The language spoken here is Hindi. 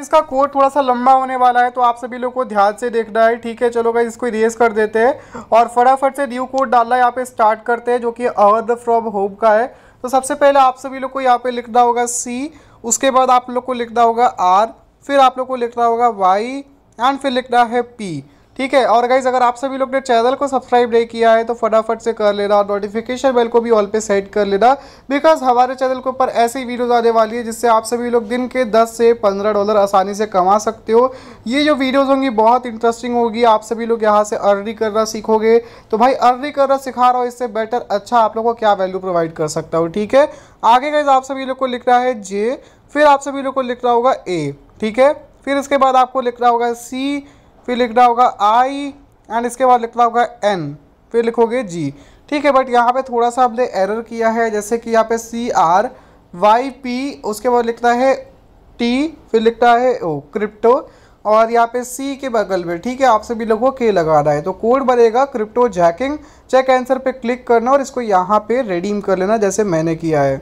इसका कोड थोड़ा सा लंबा होने वाला है तो आप सभी लोग को ध्यान से देखना है ठीक है चलो गाइस इसको इरेज कर देते हैं और फटाफट से न्यू कोड डालना यहाँ पे स्टार्ट करते हैं जो कि अर्ध फ्रॉम होम का है तो सबसे पहले आप सभी लोग को यहाँ पे लिखना होगा सी उसके बाद आप लोग को लिखना होगा आर फिर आप लोग को लिखना होगा वाई एंड फिर लिखना है पी ठीक है और गाइज अगर आप सभी लोग ने चैनल को सब्सक्राइब नहीं किया है तो फटाफट से कर लेना और नोटिफिकेशन बेल को भी ऑल पे सेट कर लेना बिकॉज हमारे चैनल के ऊपर ऐसी वीडियोज़ आने वाली है जिससे आप सभी लोग दिन के 10 से 15 डॉलर आसानी से कमा सकते हो ये जो वीडियोज़ होंगी बहुत इंटरेस्टिंग होगी आप सभी लोग यहाँ से अर्निंग करना सीखोगे तो भाई अर्निंग करना सिखा रहा हो इससे बेटर अच्छा आप लोग को क्या वैल्यू प्रोवाइड कर सकता हूँ ठीक है आगे गाइज आप सभी लोग को लिख रहा है जे फिर आप सभी लोग को लिख रहा होगा ए ठीक है फिर इसके बाद आपको लिख रहा होगा सी फिर लिखना होगा आई एंड इसके बाद लिखना होगा एन फिर लिखोगे जी ठीक है बट यहाँ पे थोड़ा सा हमने एरर किया है जैसे कि यहाँ पे सी आर वाई पी उसके बाद लिखता है टी फिर लिखता है ओ क्रिप्टो और यहाँ पे सी के बगल में ठीक है आप सभी लोगों को के लगाना है तो कोड बनेगा क्रिप्टो जैकिंग चेक आंसर पे क्लिक करना और इसको यहाँ पे रिडीम कर लेना जैसे मैंने किया है